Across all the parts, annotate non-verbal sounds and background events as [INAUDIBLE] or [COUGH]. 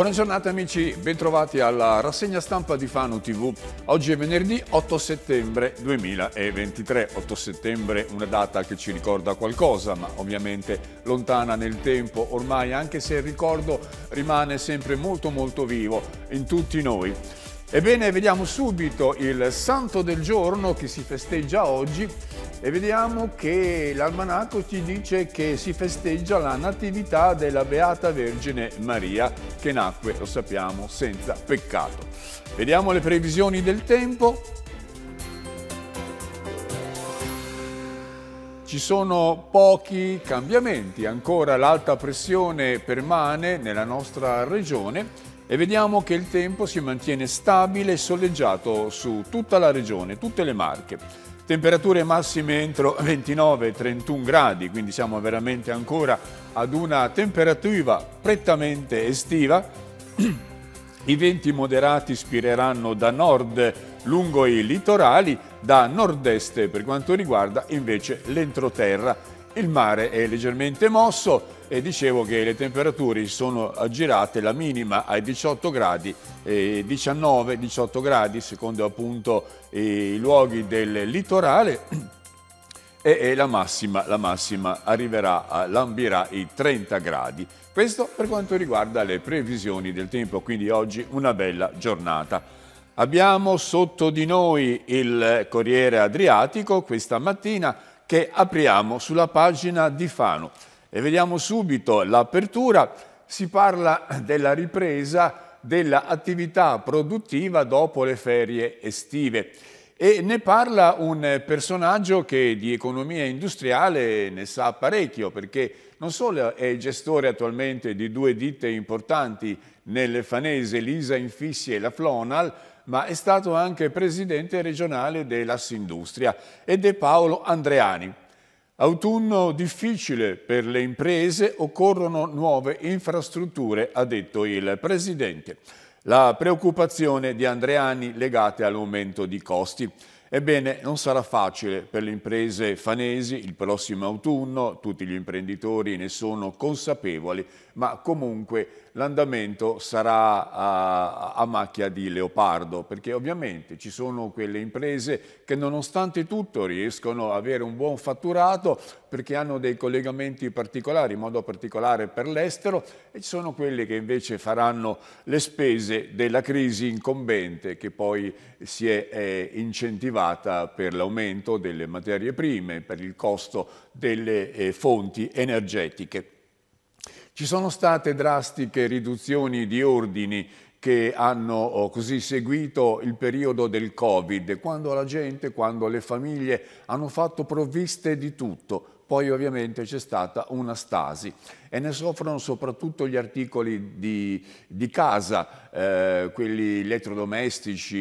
Buona giornata amici, bentrovati alla rassegna stampa di Fanu TV. Oggi è venerdì 8 settembre 2023. 8 settembre, una data che ci ricorda qualcosa, ma ovviamente lontana nel tempo ormai, anche se il ricordo rimane sempre molto molto vivo in tutti noi. Ebbene, vediamo subito il santo del giorno che si festeggia oggi e vediamo che l'almanacco ci dice che si festeggia la natività della Beata Vergine Maria che nacque, lo sappiamo, senza peccato. Vediamo le previsioni del tempo. Ci sono pochi cambiamenti, ancora l'alta pressione permane nella nostra regione e vediamo che il tempo si mantiene stabile e soleggiato su tutta la regione, tutte le marche. Temperature massime entro 29-31 gradi, quindi siamo veramente ancora ad una temperatura prettamente estiva. I venti moderati spireranno da nord lungo i litorali, da nord-est per quanto riguarda invece l'entroterra. Il mare è leggermente mosso, e dicevo che le temperature sono aggirate, la minima ai 18 gradi, eh, 19-18 gradi secondo appunto eh, i luoghi del litorale [CLEARS THROAT] e, e la, massima, la massima arriverà, a, lambirà i 30 gradi. Questo per quanto riguarda le previsioni del tempo, quindi oggi una bella giornata. Abbiamo sotto di noi il Corriere Adriatico questa mattina che apriamo sulla pagina di Fano. E vediamo subito l'apertura, si parla della ripresa dell'attività produttiva dopo le ferie estive e ne parla un personaggio che di economia industriale ne sa parecchio perché non solo è gestore attualmente di due ditte importanti nel Fanese, l'ISA Infissi e la Flonal, ma è stato anche presidente regionale dell'Assindustria ed è Paolo Andreani. Autunno difficile per le imprese, occorrono nuove infrastrutture, ha detto il Presidente. La preoccupazione di Andreani legata all'aumento di costi. Ebbene, non sarà facile per le imprese fanesi il prossimo autunno, tutti gli imprenditori ne sono consapevoli, ma comunque l'andamento sarà a, a, macchia di leopardo, perché ovviamente ci sono quelle imprese che nonostante tutto riescono ad avere un buon fatturato perché hanno dei collegamenti particolari, in modo particolare per l'estero, e ci sono quelle che invece faranno le spese della crisi incombente che poi si è, è incentivata per l'aumento delle materie prime, per il costo delle eh, fonti energetiche. Ci sono state drastiche riduzioni di ordini che hanno oh, così seguito il periodo del Covid, quando la gente, quando le famiglie hanno fatto provviste di tutto. Poi ovviamente c'è stata una stasi e ne soffrono soprattutto gli articoli di, di casa, eh, quelli elettrodomestici,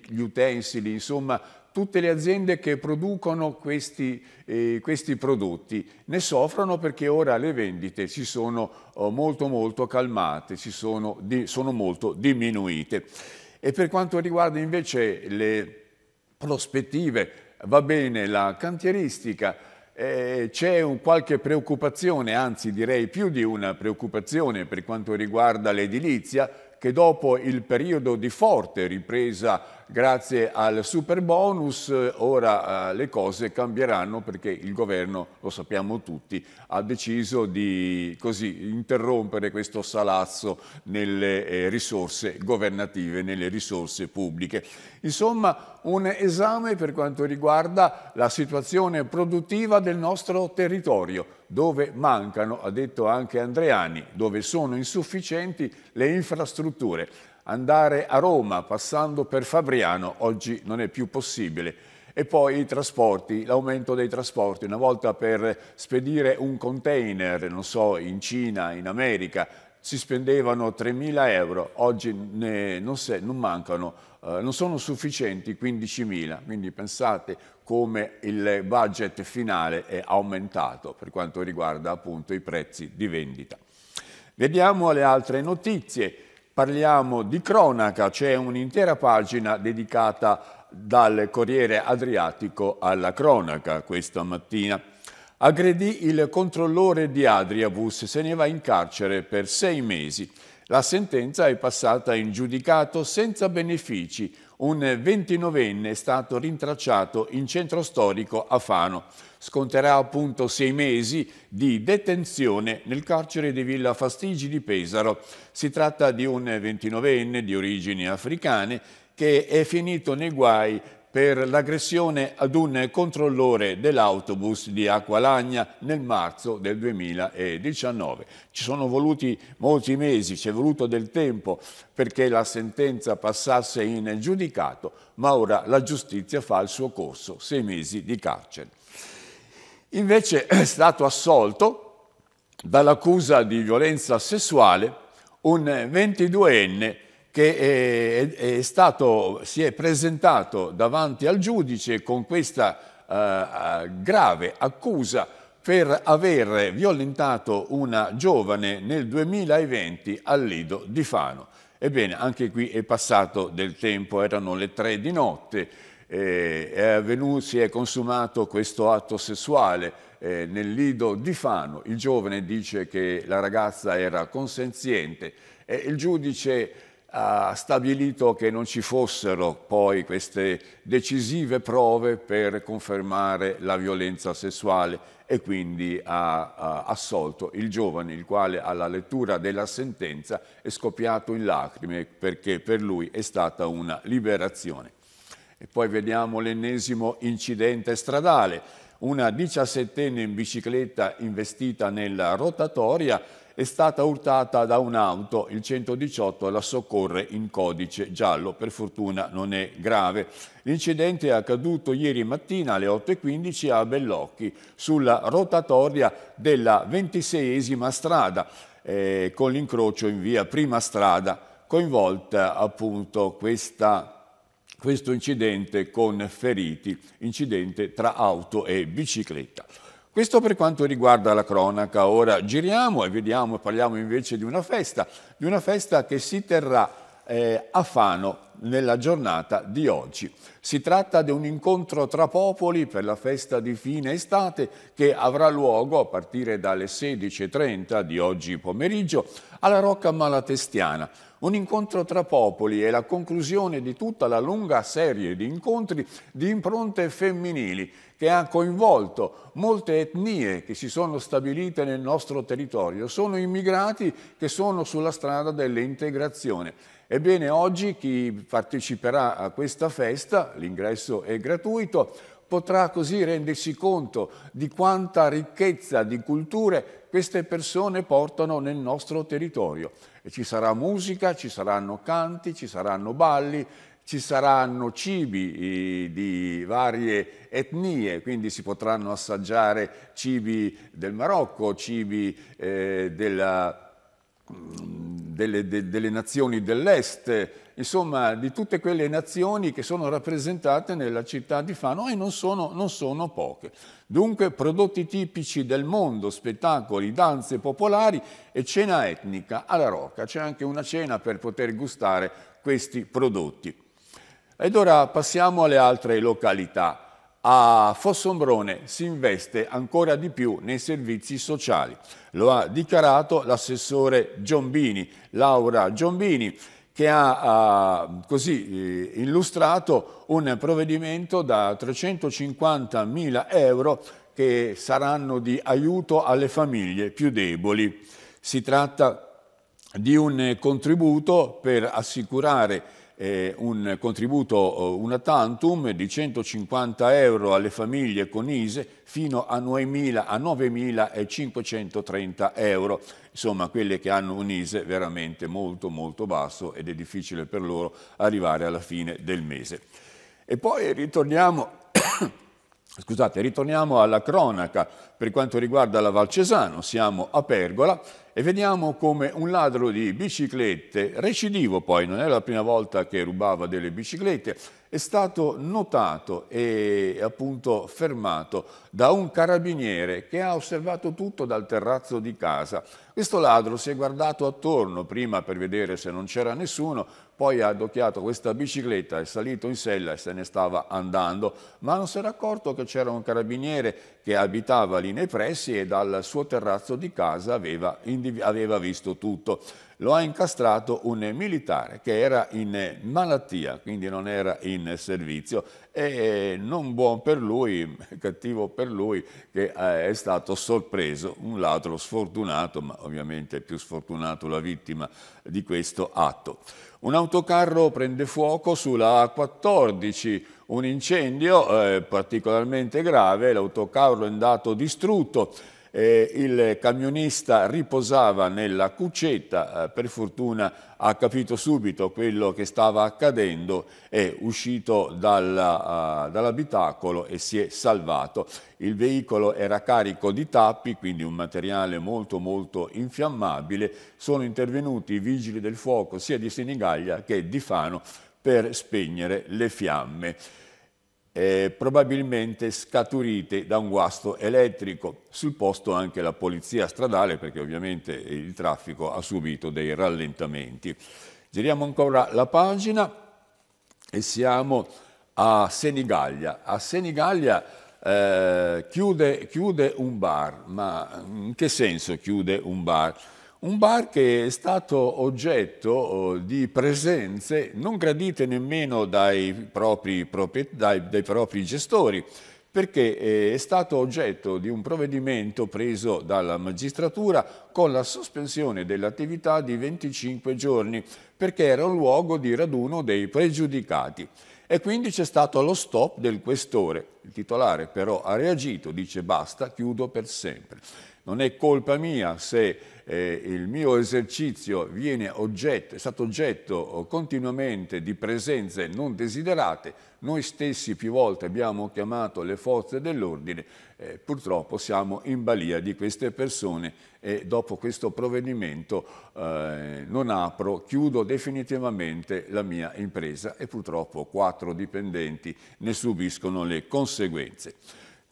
gli utensili, insomma tutte le aziende che producono questi, eh, questi, prodotti ne soffrono perché ora le vendite si sono oh, molto molto calmate, sono, di, sono molto diminuite. E per quanto riguarda invece le prospettive, va bene la cantieristica, eh, c'è un qualche preoccupazione, anzi direi più di una preoccupazione per quanto riguarda l'edilizia, che dopo il periodo di forte ripresa Grazie al super bonus ora eh, le cose cambieranno perché il governo, lo sappiamo tutti, ha deciso di così, interrompere questo salazzo nelle eh, risorse governative, nelle risorse pubbliche. Insomma, un esame per quanto riguarda la situazione produttiva del nostro territorio dove mancano, ha detto anche Andreani, dove sono insufficienti le infrastrutture andare a Roma passando per Fabriano oggi non è più possibile. E poi i trasporti, l'aumento dei trasporti. Una volta per spedire un container, non so, in Cina, in America, si spendevano 3.000 euro, oggi non, se, non, mancano, eh, non sono sufficienti 15.000. Quindi pensate come il budget finale è aumentato per quanto riguarda appunto i prezzi di vendita. Vediamo le altre notizie. Parliamo di cronaca, c'è un'intera pagina dedicata dal Corriere Adriatico alla cronaca questa mattina. Aggredì il controllore di Adriabus, se ne va in carcere per sei mesi. La sentenza è passata in giudicato senza benefici. Un 29enne è stato rintracciato in centro storico a Fano sconterà appunto sei mesi di detenzione nel carcere di Villa Fastigi di Pesaro. Si tratta di un 29enne di origini africane che è finito nei guai per l'aggressione ad un controllore dell'autobus di Acqualagna nel marzo del 2019. Ci sono voluti molti mesi, ci è voluto del tempo perché la sentenza passasse in giudicato, ma ora la giustizia fa il suo corso, sei mesi di carcere. Invece è stato assolto dall'accusa di violenza sessuale un 22enne che eh, è, è stato, si è presentato davanti al giudice con questa eh, grave accusa per aver violentato una giovane nel 2020 al Lido di Fano. Ebbene, anche qui è passato del tempo, erano le tre di notte, eh, è avvenuto, si è consumato questo atto sessuale eh, nel lido di Fano. Il giovane dice che la ragazza era consenziente e il giudice ha stabilito che non ci fossero poi queste decisive prove per confermare la violenza sessuale e quindi ha, ha assolto il giovane, il quale alla lettura della sentenza è scoppiato in lacrime perché per lui è stata una liberazione. E poi vediamo l'ennesimo incidente stradale, una diciassettenne in bicicletta investita nella rotatoria è stata urtata da un'auto, il 118 la soccorre in codice giallo, per fortuna non è grave. L'incidente è accaduto ieri mattina alle 8.15 a Bellocchi, sulla rotatoria della 26esima strada, eh, con l'incrocio in via Prima Strada, coinvolta appunto questa questo incidente con feriti, incidente tra auto e bicicletta. Questo per quanto riguarda la cronaca. Ora giriamo e vediamo, parliamo invece di una festa, di una festa che si terrà eh, a Fano nella giornata di oggi. Si tratta di un incontro tra popoli per la festa di fine estate che avrà luogo a partire dalle 16.30 di oggi pomeriggio alla Rocca Malatestiana. Un incontro tra popoli è la conclusione di tutta la lunga serie di incontri di impronte femminili che ha coinvolto molte etnie che si sono stabilite nel nostro territorio. Sono immigrati che sono sulla strada dell'integrazione Ebbene, oggi chi parteciperà a questa festa, l'ingresso è gratuito, potrà così rendersi conto di quanta ricchezza di culture queste persone portano nel nostro territorio. E ci sarà musica, ci saranno canti, ci saranno balli, ci saranno cibi di varie etnie, quindi si potranno assaggiare cibi del Marocco, cibi eh, della delle, de, delle nazioni dell'est, insomma di tutte quelle nazioni che sono rappresentate nella città di Fano e non sono, non sono poche. Dunque prodotti tipici del mondo, spettacoli, danze popolari e cena etnica alla Rocca. C'è anche una cena per poter gustare questi prodotti. Ed ora passiamo alle altre località a Fossombrone si investe ancora di più nei servizi sociali. Lo ha dichiarato l'assessore Giombini, Laura Giombini, che ha uh, così eh, illustrato un provvedimento da 350 mila euro che saranno di aiuto alle famiglie più deboli. Si tratta di un contributo per assicurare eh, un contributo eh, una tantum di 150 euro alle famiglie con ISE fino a 9.530 euro. Insomma, quelle che hanno un ISE veramente molto molto basso ed è difficile per loro arrivare alla fine del mese. E poi ritorniamo, [COUGHS] scusate, ritorniamo alla cronaca per quanto riguarda la Valcesano, siamo a Pergola, e vediamo come un ladro di biciclette, recidivo poi, non è la prima volta che rubava delle biciclette, è stato notato e appunto fermato da un carabiniere che ha osservato tutto dal terrazzo di casa questo ladro si è guardato attorno prima per vedere se non c'era nessuno, poi ha adocchiato questa bicicletta, è salito in sella e se ne stava andando, ma non si era accorto che c'era un carabiniere che abitava lì nei pressi e dal suo terrazzo di casa aveva, aveva visto tutto. Lo ha incastrato un militare che era in malattia, quindi non era in servizio e non buon per lui, [LAUGHS] cattivo per lui, che eh, è stato sorpreso, un ladro sfortunato, ma ovviamente è più sfortunato la vittima di questo atto. Un autocarro prende fuoco sulla A14, un incendio eh, particolarmente grave, l'autocarro è andato distrutto, eh, il camionista riposava nella cucetta, eh, per fortuna ha capito subito quello che stava accadendo, è uscito dalla, uh, eh, dall'abitacolo e si è salvato. Il veicolo era carico di tappi, quindi un materiale molto molto infiammabile. Sono intervenuti i vigili del fuoco sia di Senigallia che di Fano per spegnere le fiamme eh, probabilmente scaturite da un guasto elettrico. Sul posto anche la polizia stradale, perché ovviamente il traffico ha subito dei rallentamenti. Giriamo ancora la pagina e siamo a Senigallia. A Senigallia eh, chiude, chiude un bar, ma in che senso chiude un bar? Un bar che è stato oggetto oh, di presenze non gradite nemmeno dai propri, dai, dai propri gestori, perché eh, è stato oggetto di un provvedimento preso dalla magistratura con la sospensione dell'attività di 25 giorni, perché era un luogo di raduno dei pregiudicati. E quindi c'è stato lo stop del questore. Il titolare però ha reagito, dice basta, chiudo per sempre non è colpa mia se eh, il mio esercizio oggetto, è stato oggetto oh, continuamente di presenze non desiderate, noi stessi più volte abbiamo chiamato le forze dell'ordine, eh, purtroppo siamo in balia di queste persone e dopo questo provvedimento eh, non apro, chiudo definitivamente la mia impresa e purtroppo quattro dipendenti ne subiscono le conseguenze.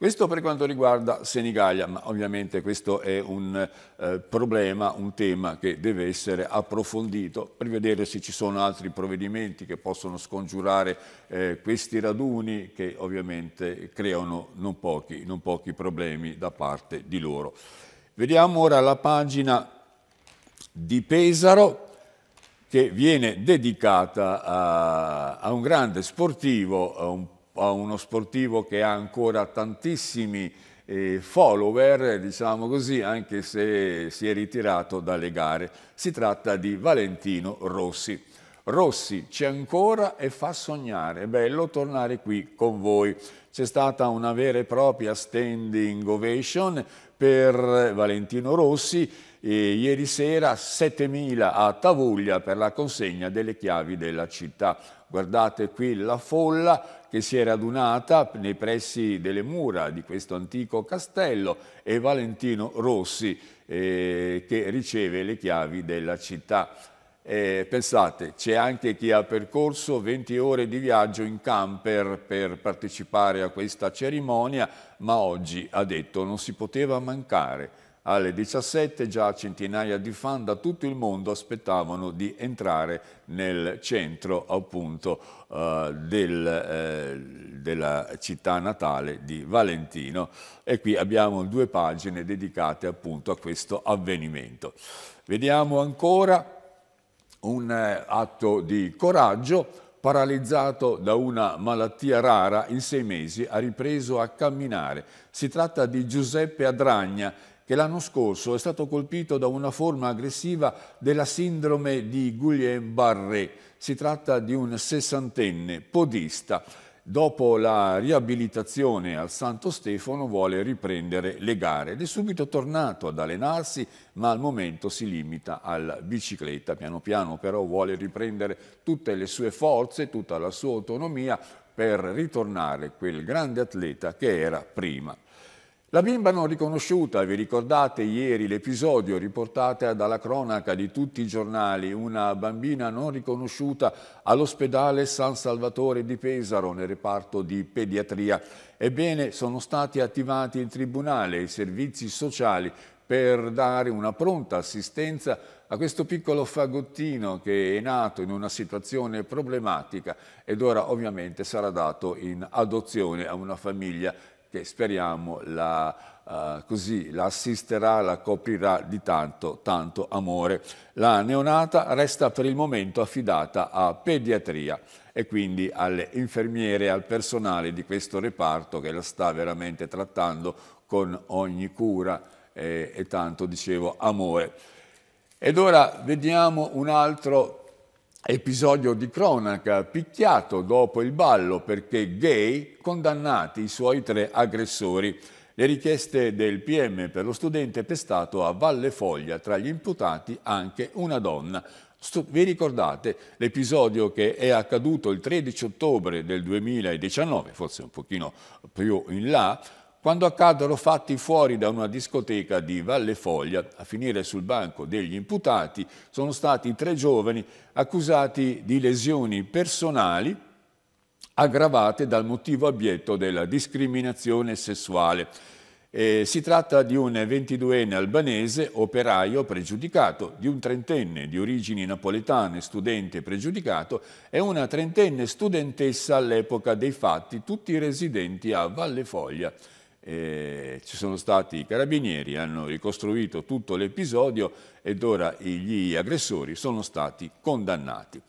Questo per quanto riguarda Senigallia, ma ovviamente questo è un eh, problema, un tema che deve essere approfondito per vedere se ci sono altri provvedimenti che possono scongiurare eh, questi raduni che ovviamente creano non pochi, non pochi problemi da parte di loro. Vediamo ora la pagina di Pesaro che viene dedicata a, a un grande sportivo, a un a uno sportivo che ha ancora tantissimi eh, follower, diciamo così, anche se si è ritirato dalle gare. Si tratta di Valentino Rossi. Rossi c'è ancora e fa sognare, è bello tornare qui con voi. C'è stata una vera e propria standing ovation per Valentino Rossi e ieri sera 7.000 a Tavuglia per la consegna delle chiavi della città Guardate qui la folla che si è radunata nei pressi delle mura di questo antico castello e Valentino Rossi eh, che riceve le chiavi della città. Eh, pensate, c'è anche chi ha percorso 20 ore di viaggio in camper per partecipare a questa cerimonia, ma oggi ha detto non si poteva mancare alle 17 già centinaia di fan da tutto il mondo aspettavano di entrare nel centro appunto eh, del, eh, della città natale di Valentino e qui abbiamo due pagine dedicate appunto a questo avvenimento. Vediamo ancora un eh, atto di coraggio paralizzato da una malattia rara, in sei mesi ha ripreso a camminare. Si tratta di Giuseppe Adragna, che l'anno scorso è stato colpito da una forma aggressiva della sindrome di Guillain-Barré. Si tratta di un sessantenne podista. Dopo la riabilitazione al Santo Stefano vuole riprendere le gare ed è subito tornato ad allenarsi ma al momento si limita alla bicicletta. Piano piano però vuole riprendere tutte le sue forze, tutta la sua autonomia per ritornare quel grande atleta che era prima. La bimba non riconosciuta, vi ricordate ieri l'episodio riportato dalla cronaca di tutti i giornali, una bambina non riconosciuta all'ospedale San Salvatore di Pesaro nel reparto di pediatria. Ebbene, sono stati attivati il Tribunale e i servizi sociali per dare una pronta assistenza a questo piccolo fagottino che è nato in una situazione problematica ed ora ovviamente sarà dato in adozione a una famiglia che speriamo la, uh, così, la assisterà, la coprirà di tanto, tanto amore. La neonata resta per il momento affidata a pediatria e quindi alle infermiere e al personale di questo reparto che la sta veramente trattando con ogni cura e, e tanto, dicevo, amore. Ed ora vediamo un altro Episodio di cronaca, picchiato dopo il ballo perché gay, condannati i suoi tre aggressori. Le richieste del PM per lo studente pestato a Valle Foglia, tra gli imputati anche una donna. Vi ricordate l'episodio che è accaduto il 13 ottobre del 2019, forse un pochino più in là, quando accaddero fatti fuori da una discoteca di Valle Foglia, a finire sul banco degli imputati, sono stati tre giovani accusati di lesioni personali aggravate dal motivo abietto della discriminazione sessuale. Eh, si tratta di un 22enne albanese, operaio pregiudicato, di un trentenne di origini napoletane, studente pregiudicato, e una trentenne studentessa all'epoca dei fatti, tutti residenti a Valle Foglia eh, ci sono stati i carabinieri, hanno ricostruito tutto l'episodio ed ora gli aggressori sono stati condannati.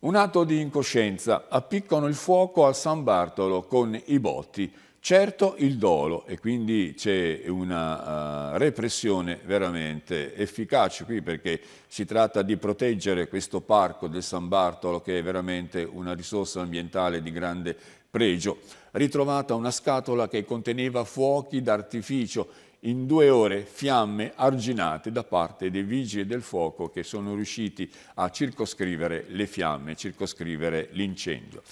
Un atto di incoscienza, appiccano il fuoco a San Bartolo con i botti, certo il dolo e quindi c'è una uh, repressione veramente efficace qui perché si tratta di proteggere questo parco del San Bartolo che è veramente una risorsa ambientale di grande pregio ritrovata una scatola che conteneva fuochi d'artificio, in due ore fiamme arginate da parte dei vigili del fuoco che sono riusciti a circoscrivere le fiamme, circoscrivere l'incendio.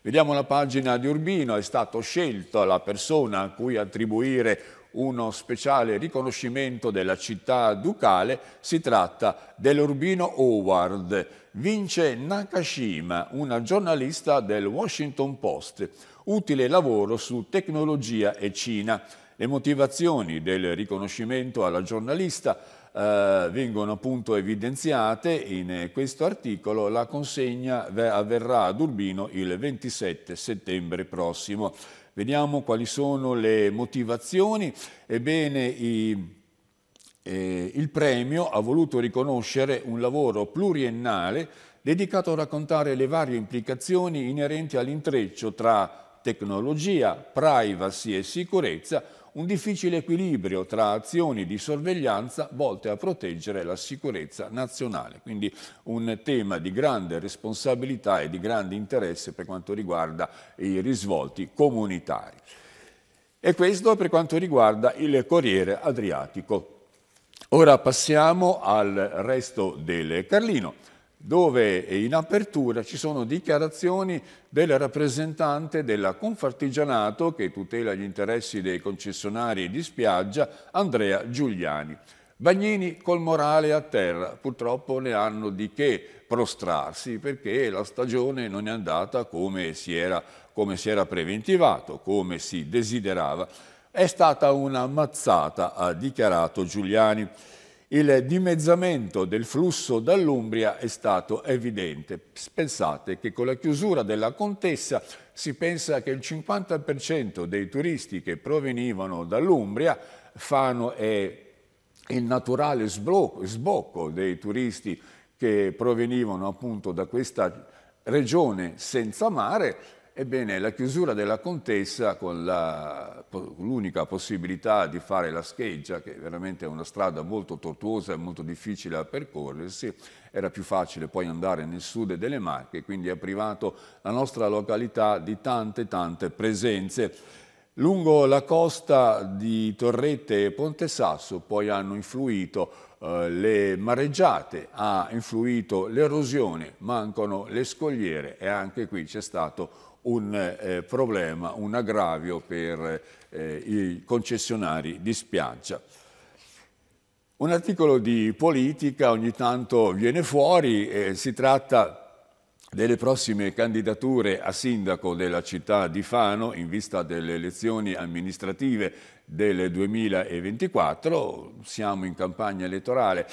Vediamo la pagina di Urbino, è stato scelto la persona a cui attribuire uno speciale riconoscimento della città ducale, si tratta dell'Urbino Howard. Vince Nakashima, una giornalista del Washington Post, utile lavoro su tecnologia e Cina. Le motivazioni del riconoscimento alla giornalista eh, vengono appunto evidenziate in questo articolo. La consegna avverrà ad Urbino il 27 settembre prossimo. Vediamo quali sono le motivazioni. Ebbene, i, eh, il premio ha voluto riconoscere un lavoro pluriennale dedicato a raccontare le varie implicazioni inerenti all'intreccio tra tecnologia, privacy e sicurezza un difficile equilibrio tra azioni di sorveglianza volte a proteggere la sicurezza nazionale. Quindi un tema di grande responsabilità e di grande interesse per quanto riguarda i risvolti comunitari. E questo per quanto riguarda il Corriere Adriatico. Ora passiamo al resto del Carlino dove in apertura ci sono dichiarazioni del rappresentante della Confartigianato che tutela gli interessi dei concessionari di spiaggia, Andrea Giuliani. Bagnini col morale a terra, purtroppo ne hanno di che prostrarsi perché la stagione non è andata come si era, come si era preventivato, come si desiderava. È stata una mazzata, ha dichiarato Giuliani il dimezzamento del flusso dall'Umbria è stato evidente. Pensate che con la chiusura della contessa si pensa che il 50% dei turisti che provenivano dall'Umbria fanno eh, il naturale sblocco, sbocco dei turisti che provenivano appunto da questa regione senza mare Ebbene, la chiusura della contessa con l'unica possibilità di fare la scheggia, che veramente è una strada molto tortuosa e molto difficile da percorrersi, era più facile poi andare nel sud delle Marche, quindi ha privato la nostra località di tante tante presenze. Lungo la costa di Torrette e Ponte Sasso poi hanno influito eh, le mareggiate, ha influito l'erosione, mancano le scogliere e anche qui c'è stato un eh, problema, un aggravio per eh, i concessionari di spiaggia. Un articolo di politica ogni tanto viene fuori, eh, si tratta delle prossime candidature a sindaco della città di Fano in vista delle elezioni amministrative del 2024, siamo in campagna elettorale,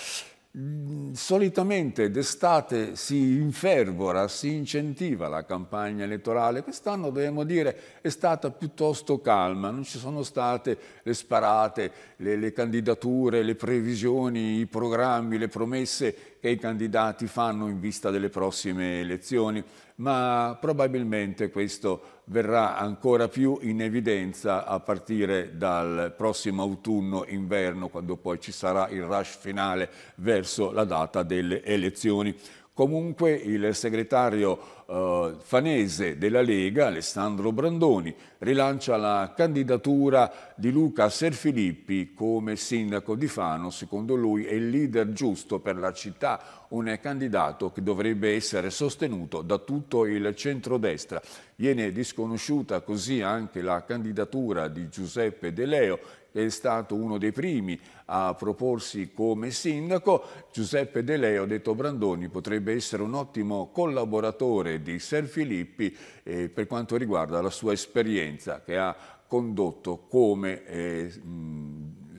Mm, solitamente d'estate si infervora, si incentiva la campagna elettorale. Quest'anno, dobbiamo dire, è stata piuttosto calma, non ci sono state le sparate, le, le candidature, le previsioni, i programmi, le promesse che i candidati fanno in vista delle prossime elezioni, ma probabilmente questo verrà ancora più in evidenza a partire dal prossimo autunno-inverno, quando poi ci sarà il rush finale verso la data delle elezioni. Comunque il segretario eh, fanese della Lega, Alessandro Brandoni, rilancia la candidatura di Luca Serfilippi come sindaco di Fano. Secondo lui è il leader giusto per la città, un candidato che dovrebbe essere sostenuto da tutto il centrodestra. Viene disconosciuta così anche la candidatura di Giuseppe De Leo, è stato uno dei primi a proporsi come sindaco, Giuseppe De Leo, detto Brandoni, potrebbe essere un ottimo collaboratore di Ser Filippi eh, per quanto riguarda la sua esperienza che ha condotto come eh,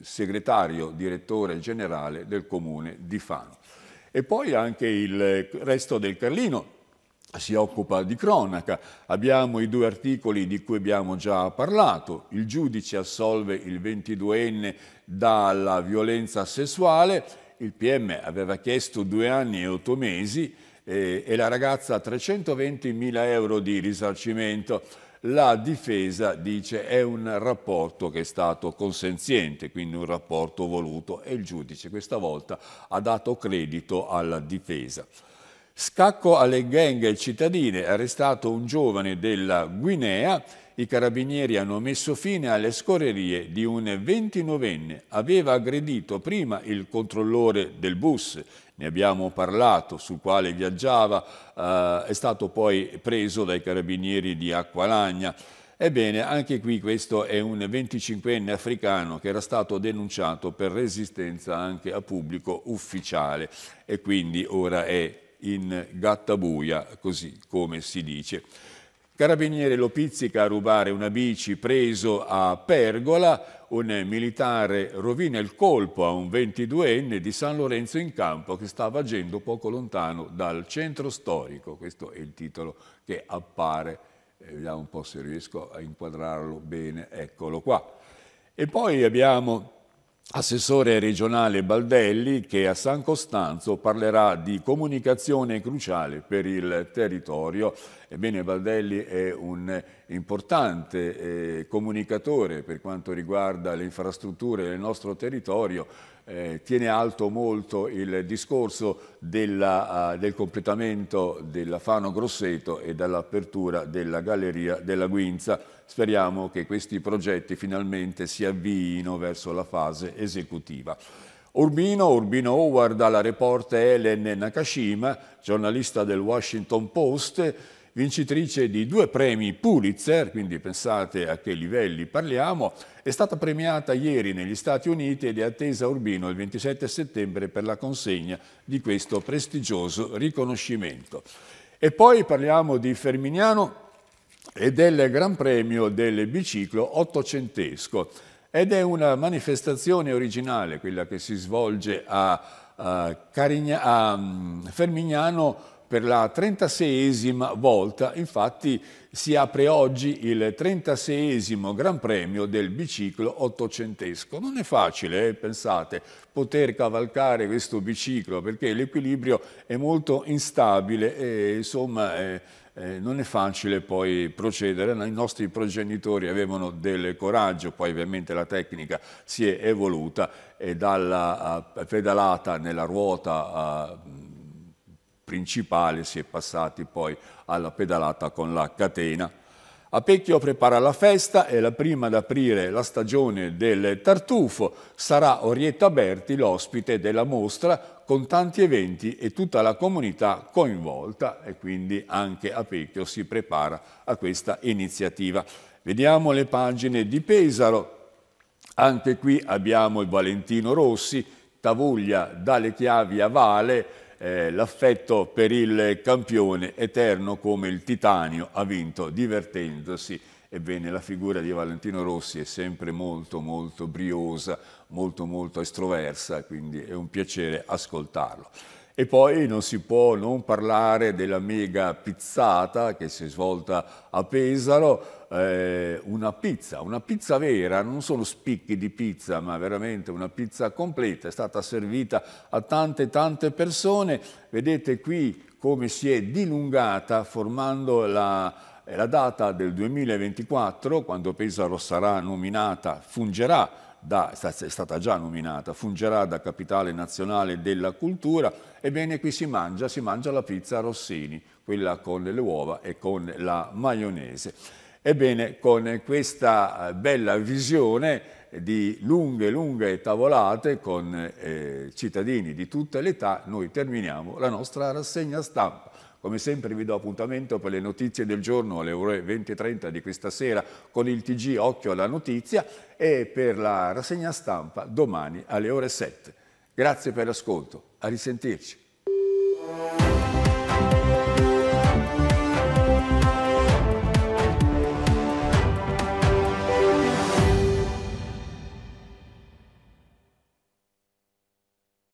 segretario direttore generale del comune di Fano. E poi anche il resto del Carlino, si occupa di cronaca. Abbiamo i due articoli di cui abbiamo già parlato. Il giudice assolve il 22enne dalla violenza sessuale, il PM aveva chiesto due anni e otto mesi eh, e la ragazza 320 mila euro di risarcimento. La difesa dice è un rapporto che è stato consenziente, quindi un rapporto voluto e il giudice questa volta ha dato credito alla difesa. Scacco alle gang cittadine, arrestato un giovane della Guinea, i carabinieri hanno messo fine alle scorrerie di un 29enne. Aveva aggredito prima il controllore del bus, ne abbiamo parlato, sul quale viaggiava, eh, è stato poi preso dai carabinieri di Acqualagna. Ebbene, anche qui questo è un 25enne africano che era stato denunciato per resistenza anche a pubblico ufficiale e quindi ora è in gattabuia, così come si dice. Carabiniere lo pizzica a rubare una bici preso a Pergola, un militare rovina il colpo a un 22enne di San Lorenzo in campo che stava agendo poco lontano dal centro storico. Questo è il titolo che appare, eh, vediamo un po' se riesco a inquadrarlo bene, eccolo qua. E poi abbiamo assessore regionale Baldelli che a San Costanzo parlerà di comunicazione cruciale per il territorio. Ebbene Baldelli è un importante eh, comunicatore per quanto riguarda le infrastrutture del nostro territorio, eh, tiene alto molto il discorso della, uh, del completamento della Fano Grosseto e dell'apertura della Galleria della Guinza. Speriamo che questi progetti finalmente si avviino verso la fase esecutiva. Urbino, Urbino Howard alla reporter Helen Nakashima, giornalista del Washington Post, vincitrice di due premi Pulitzer, quindi pensate a che livelli parliamo, è stata premiata ieri negli Stati Uniti ed è attesa a Urbino il 27 settembre per la consegna di questo prestigioso riconoscimento. E poi parliamo di Ferminiano e del Gran Premio del Biciclo Ottocentesco ed è una manifestazione originale quella che si svolge a, a, Carigna, a mm, Fermignano per la 36esima volta infatti si apre oggi il 36esimo Gran Premio del biciclo ottocentesco. Non è facile, eh, pensate, poter cavalcare questo biciclo perché l'equilibrio è molto instabile e insomma... Eh, eh, non è facile poi procedere, i nostri progenitori avevano del coraggio, poi ovviamente la tecnica si è evoluta e dalla pedalata nella ruota principale, si è passati poi alla pedalata con la catena. A Pecchio prepara la festa, è la prima ad aprire la stagione del tartufo, sarà Orietta Berti l'ospite della mostra con tanti eventi e tutta la comunità coinvolta e quindi anche a Pecchio si prepara a questa iniziativa. Vediamo le pagine di Pesaro, anche qui abbiamo il Valentino Rossi, Tavuglia dalle chiavi a Vale, eh, l'affetto per il campione eterno come il titanio ha vinto divertendosi. Ebbene, la figura di Valentino Rossi è sempre molto, molto briosa, molto, molto estroversa, quindi è un piacere ascoltarlo. E poi non si può non parlare della mega pizzata che si è svolta a Pesaro, eh, una pizza, una pizza vera, non solo spicchi di pizza, ma veramente una pizza completa, è stata servita a tante tante persone, vedete qui come si è dilungata formando la, la data del 2024, quando Pesaro sarà nominata, fungerà da, è stata già nominata, fungerà da capitale nazionale della cultura, ebbene qui si mangia, si mangia la pizza Rossini, quella con le uova e con la maionese. Ebbene, con questa eh, bella visione di lunghe, lunghe tavolate con eh, cittadini di tutte le età, noi terminiamo la nostra rassegna stampa. Come sempre vi do appuntamento per le notizie del giorno alle ore 20.30 di questa sera con il TG Occhio alla Notizia e per la rassegna stampa domani alle ore 7. Grazie per l'ascolto, a risentirci.